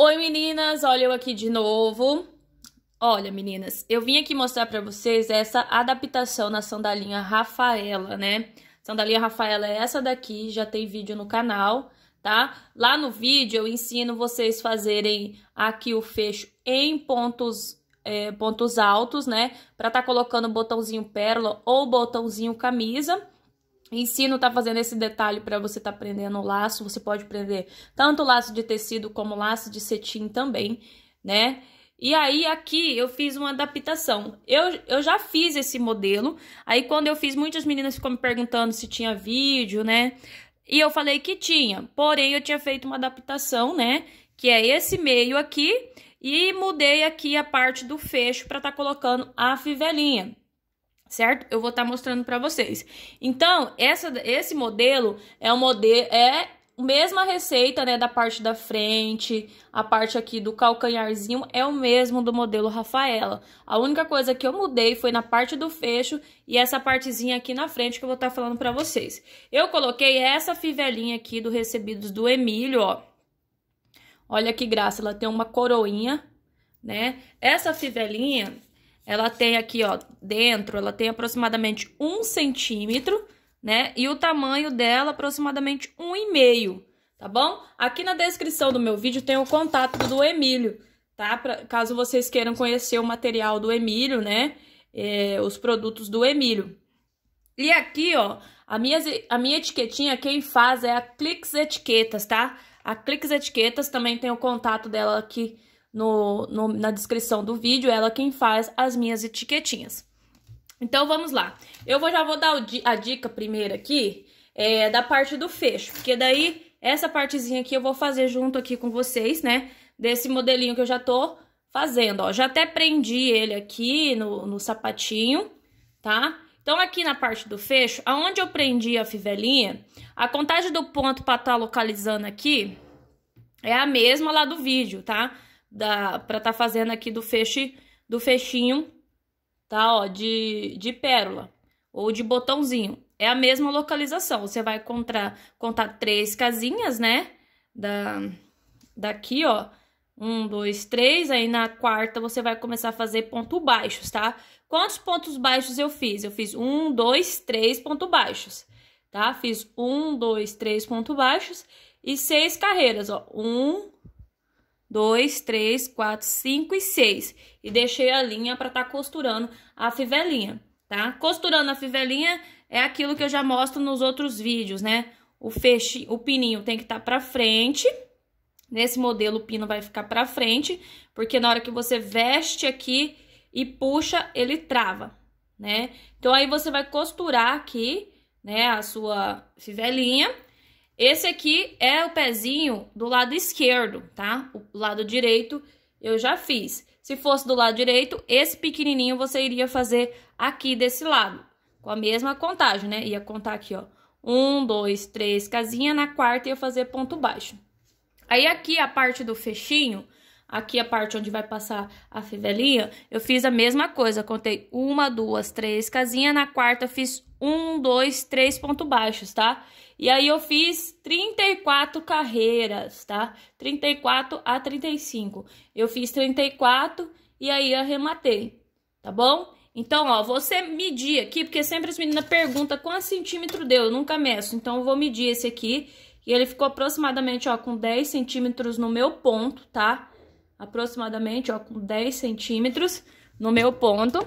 Oi meninas, olha eu aqui de novo. Olha meninas, eu vim aqui mostrar para vocês essa adaptação na sandalinha Rafaela, né? Sandalinha Rafaela é essa daqui, já tem vídeo no canal, tá? Lá no vídeo eu ensino vocês fazerem aqui o fecho em pontos, é, pontos altos, né? Pra tá colocando botãozinho pérola ou botãozinho camisa. Ensino tá fazendo esse detalhe para você tá prendendo o laço. Você pode prender tanto laço de tecido como laço de cetim também, né? E aí, aqui eu fiz uma adaptação. Eu, eu já fiz esse modelo. Aí, quando eu fiz, muitas meninas ficam me perguntando se tinha vídeo, né? E eu falei que tinha. Porém, eu tinha feito uma adaptação, né? Que é esse meio aqui. E mudei aqui a parte do fecho para tá colocando a fivelinha certo? Eu vou estar tá mostrando para vocês. Então, essa, esse modelo é o modelo é mesma receita, né, da parte da frente, a parte aqui do calcanharzinho é o mesmo do modelo Rafaela. A única coisa que eu mudei foi na parte do fecho e essa partezinha aqui na frente que eu vou estar tá falando para vocês. Eu coloquei essa fivelinha aqui do recebidos do Emílio, ó. Olha que graça, ela tem uma coroinha, né? Essa fivelinha ela tem aqui, ó, dentro, ela tem aproximadamente um centímetro, né? E o tamanho dela, aproximadamente um e meio, tá bom? Aqui na descrição do meu vídeo tem o contato do Emílio, tá? Pra, caso vocês queiram conhecer o material do Emílio, né? É, os produtos do Emílio. E aqui, ó, a minha, a minha etiquetinha, quem faz é a Clix Etiquetas, tá? A Clix Etiquetas também tem o contato dela aqui no, no, na descrição do vídeo, ela quem faz as minhas etiquetinhas. Então vamos lá. Eu vou, já vou dar a dica primeiro aqui é, da parte do fecho, porque daí essa partezinha aqui eu vou fazer junto aqui com vocês, né? Desse modelinho que eu já tô fazendo, ó. Já até prendi ele aqui no, no sapatinho, tá? Então aqui na parte do fecho, aonde eu prendi a fivelinha, a contagem do ponto para estar tá localizando aqui é a mesma lá do vídeo, tá? da para tá fazendo aqui do feixe do fechinho, tá, ó, de de pérola ou de botãozinho. É a mesma localização. Você vai contar contar três casinhas, né? Da daqui, ó, um, dois, três. Aí na quarta você vai começar a fazer ponto baixos, tá? Quantos pontos baixos eu fiz? Eu fiz um, dois, três pontos baixos, tá? Fiz um, dois, três pontos baixos e seis carreiras, ó. Um, dois, três, quatro, cinco e seis. E deixei a linha para estar tá costurando a fivelinha, tá? Costurando a fivelinha é aquilo que eu já mostro nos outros vídeos, né? O feixe, o pininho tem que estar tá para frente. Nesse modelo, o pino vai ficar para frente, porque na hora que você veste aqui e puxa, ele trava, né? Então, aí você vai costurar aqui, né, a sua fivelinha esse aqui é o pezinho do lado esquerdo, tá? O lado direito eu já fiz. Se fosse do lado direito, esse pequenininho você iria fazer aqui desse lado, com a mesma contagem, né? Ia contar aqui, ó, um, dois, três, casinha, na quarta ia fazer ponto baixo. Aí aqui a parte do fechinho, aqui a parte onde vai passar a fivelinha, eu fiz a mesma coisa, contei uma, duas, três casinha, na quarta fiz um, dois, três ponto baixos, tá? E aí eu fiz 34 carreiras, tá? 34 a 35. Eu fiz 34 e aí arrematei, tá bom? Então, ó, você medir aqui, porque sempre as meninas perguntam quantos centímetros deu, eu nunca meço. Então, eu vou medir esse aqui. E ele ficou aproximadamente, ó, com 10 centímetros no meu ponto, tá? Aproximadamente, ó, com 10 centímetros no meu ponto.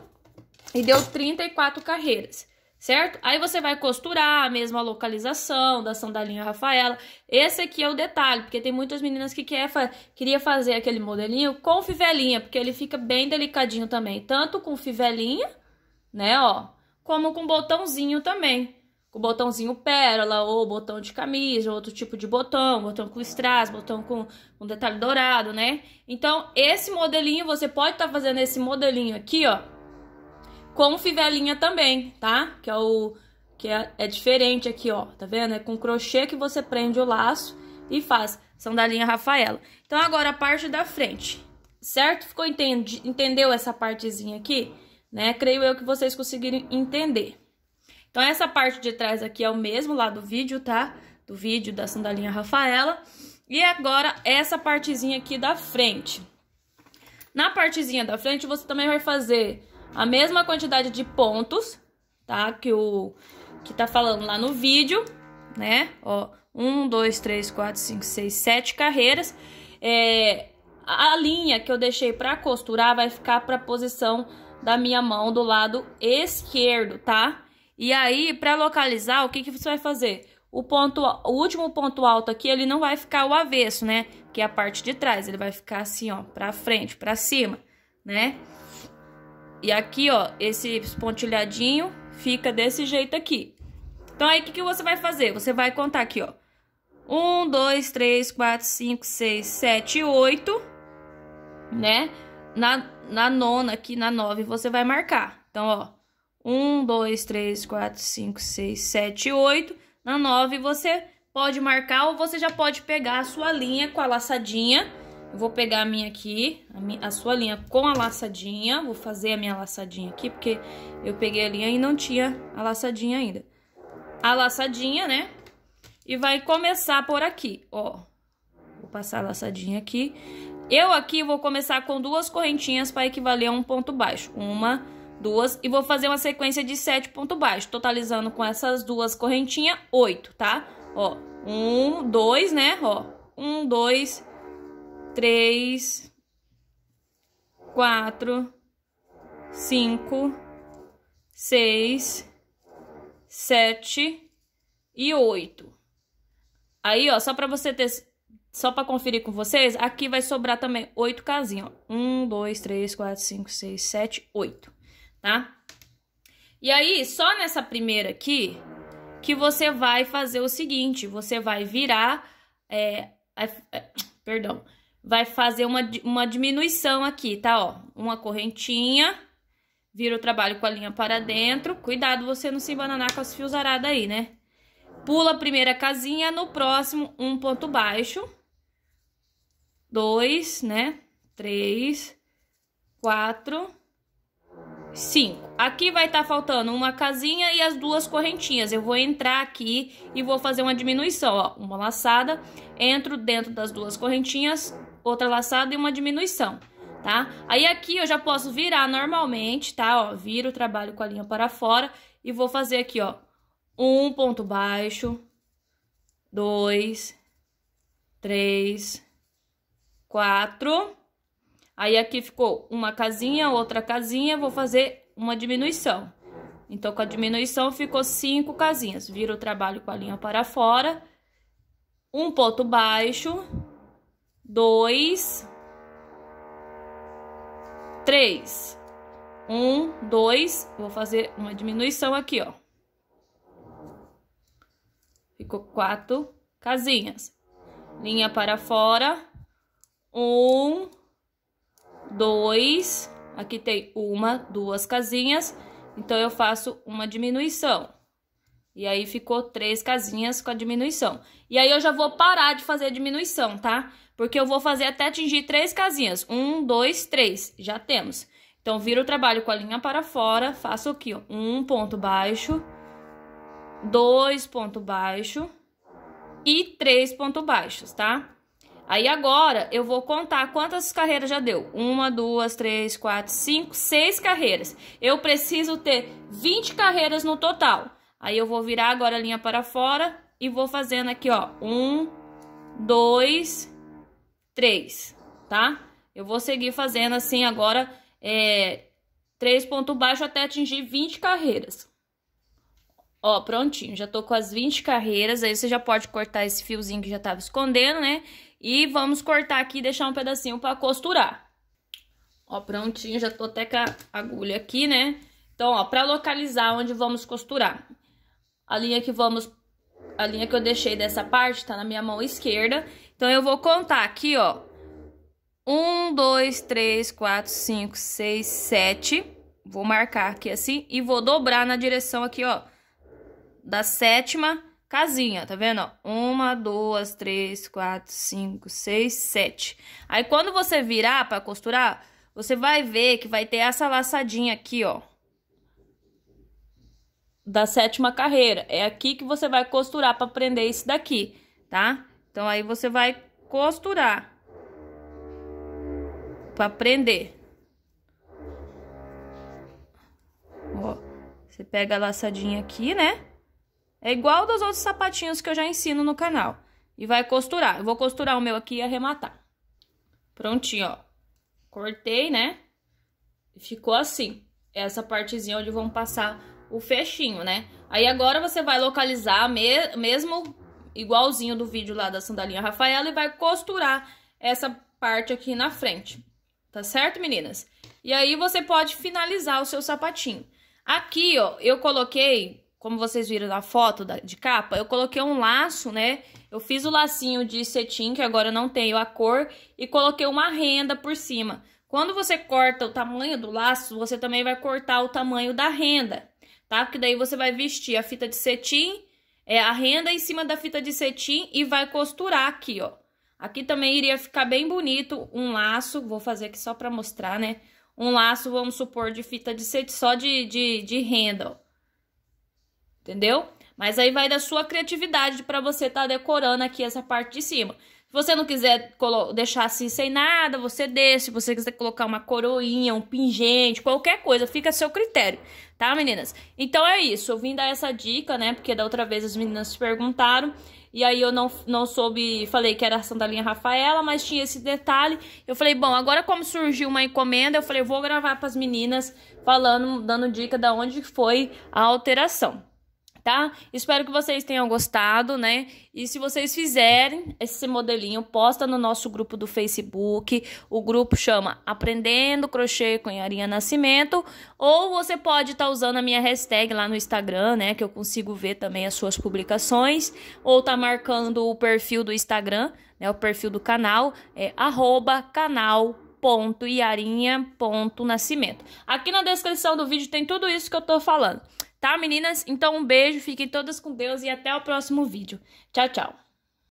E deu 34 carreiras certo? Aí você vai costurar a mesma localização da sandalinha Rafaela. Esse aqui é o detalhe, porque tem muitas meninas que quer, fa queria fazer aquele modelinho com fivelinha, porque ele fica bem delicadinho também, tanto com fivelinha, né, ó, como com botãozinho também. Com botãozinho pérola, ou botão de camisa, ou outro tipo de botão, botão com strass, botão com um detalhe dourado, né? Então, esse modelinho, você pode estar tá fazendo esse modelinho aqui, ó, com fivelinha também, tá? Que é o que é, é, diferente aqui, ó, tá vendo? É com crochê que você prende o laço e faz. São da linha Rafaela. Então, agora a parte da frente, certo? Ficou entendi, entendeu essa partezinha aqui? Né? Creio eu que vocês conseguiram entender. Então, essa parte de trás aqui é o mesmo lá do vídeo, tá? Do vídeo da sandalinha Rafaela. E agora, essa partezinha aqui da frente. Na partezinha da frente, você também vai fazer a mesma quantidade de pontos, tá? Que o que tá falando lá no vídeo, né? Ó, um, dois, três, quatro, cinco, seis, sete carreiras. É, a linha que eu deixei para costurar vai ficar para posição da minha mão do lado esquerdo, tá? E aí, para localizar, o que, que você vai fazer? O, ponto, o último ponto alto aqui, ele não vai ficar o avesso, né? Que é a parte de trás, ele vai ficar assim, ó, pra frente, pra cima, né? E aqui, ó, esse pontilhadinho fica desse jeito aqui. Então, aí, o que, que você vai fazer? Você vai contar aqui, ó. Um, dois, três, quatro, cinco, seis, sete, oito, né? Na, na nona aqui, na nove, você vai marcar. Então, ó, um, dois, três, quatro, cinco, seis, sete, oito. Na nove, você pode marcar ou você já pode pegar a sua linha com a laçadinha vou pegar a minha aqui, a, minha, a, sua linha com a laçadinha. Vou fazer a minha laçadinha aqui, porque eu peguei a linha e não tinha a laçadinha ainda. A laçadinha, né? E vai começar por aqui, ó. Vou passar a laçadinha aqui. Eu aqui vou começar com duas correntinhas para equivaler a um ponto baixo. Uma, duas. E vou fazer uma sequência de sete pontos baixos, totalizando com essas duas correntinhas, oito, tá? Ó, um, dois, né? Ó, um, dois, três, quatro, cinco, seis, sete e oito. Aí, ó, só para você ter, só para conferir com vocês, aqui vai sobrar também oito casinhas, ó. Um, dois, três, quatro, cinco, seis, sete, oito, tá? E aí, só nessa primeira aqui, que você vai fazer o seguinte, você vai virar, é, é, é perdão, vai fazer uma, uma diminuição aqui, tá? Ó, uma correntinha, vira o trabalho com a linha para dentro. Cuidado você não se bananar com as fios arados aí, né? Pula a primeira casinha, no próximo, um ponto baixo. Dois, né? Três, quatro, cinco. Aqui vai estar tá faltando uma casinha e as duas correntinhas. Eu vou entrar aqui e vou fazer uma diminuição, ó. Uma laçada, entro dentro das duas correntinhas, outra laçada e uma diminuição, tá? Aí aqui eu já posso virar normalmente, tá? Ó, viro o trabalho com a linha para fora e vou fazer aqui, ó, um ponto baixo, dois, três, quatro. Aí aqui ficou uma casinha, outra casinha, vou fazer uma diminuição. Então, com a diminuição, ficou cinco casinhas. Vira o trabalho com a linha para fora, um ponto baixo, dois, três. Um, dois. Vou fazer uma diminuição aqui, ó. Ficou quatro casinhas. Linha para fora. Um, dois. Aqui tem uma, duas casinhas. Então, eu faço uma diminuição. E aí ficou três casinhas com a diminuição. E aí eu já vou parar de fazer a diminuição, tá? Porque eu vou fazer até atingir três casinhas. Um, dois, três. Já temos. Então, viro o trabalho com a linha para fora, faço aqui, ó, um ponto baixo, dois ponto baixo e três ponto baixos, tá? Aí, agora, eu vou contar quantas carreiras já deu. Uma, duas, três, quatro, cinco, seis carreiras. Eu preciso ter 20 carreiras no total. Aí eu vou virar agora a linha para fora e vou fazendo aqui, ó, um, dois, três, tá? Eu vou seguir fazendo assim agora, é, três pontos baixos até atingir 20 carreiras. Ó, prontinho, já tô com as 20 carreiras, aí você já pode cortar esse fiozinho que já tava escondendo, né? E vamos cortar aqui e deixar um pedacinho pra costurar. Ó, prontinho, já tô até com a agulha aqui, né? Então, ó, pra localizar onde vamos costurar. A linha que vamos a linha que eu deixei dessa parte tá na minha mão esquerda. Então, eu vou contar aqui, ó. Um, dois, três, quatro, cinco, seis, sete. Vou marcar aqui assim e vou dobrar na direção aqui, ó. Da sétima casinha, tá vendo? Ó? Uma, duas, três, quatro, cinco, seis, sete. Aí, quando você virar pra costurar, você vai ver que vai ter essa laçadinha aqui, ó da sétima carreira. É aqui que você vai costurar para prender esse daqui, tá? Então, aí você vai costurar para prender. Ó, você pega a laçadinha aqui, né? É igual dos outros sapatinhos que eu já ensino no canal. E vai costurar. Eu vou costurar o meu aqui e arrematar. Prontinho, ó. Cortei, né? Ficou assim. Essa partezinha é onde vão passar o fechinho, né? Aí agora você vai localizar me mesmo igualzinho do vídeo lá da sandalinha Rafaela e vai costurar essa parte aqui na frente. Tá certo, meninas? E aí você pode finalizar o seu sapatinho. Aqui, ó, eu coloquei, como vocês viram na foto da, de capa, eu coloquei um laço, né? Eu fiz o lacinho de cetim, que agora não tenho a cor, e coloquei uma renda por cima. Quando você corta o tamanho do laço, você também vai cortar o tamanho da renda tá? Porque daí você vai vestir a fita de cetim, é, a renda em cima da fita de cetim e vai costurar aqui, ó. Aqui também iria ficar bem bonito um laço, vou fazer aqui só pra mostrar, né? Um laço, vamos supor, de fita de cetim, só de, de, de renda, ó. Entendeu? Mas aí vai da sua criatividade para você estar tá decorando aqui essa parte de cima. Se você não quiser deixar assim sem nada, você deixa. Se você quiser colocar uma coroinha, um pingente, qualquer coisa, fica a seu critério, tá, meninas? Então é isso. Eu vim dar essa dica, né? Porque da outra vez as meninas se perguntaram. E aí eu não, não soube, falei que era a sandalinha Rafaela, mas tinha esse detalhe. Eu falei, bom, agora como surgiu uma encomenda, eu falei, eu vou gravar para as meninas falando, dando dica da onde foi a alteração tá? Espero que vocês tenham gostado, né? E se vocês fizerem esse modelinho, posta no nosso grupo do Facebook. O grupo chama Aprendendo Crochê com Yarinha Nascimento. Ou você pode estar tá usando a minha hashtag lá no Instagram, né? Que eu consigo ver também as suas publicações. Ou tá marcando o perfil do Instagram, né? O perfil do canal é arroba canal ponto ponto Aqui na descrição do vídeo tem tudo isso que eu tô falando. Tá, meninas? Então um beijo, fiquem todas com Deus e até o próximo vídeo. Tchau, tchau.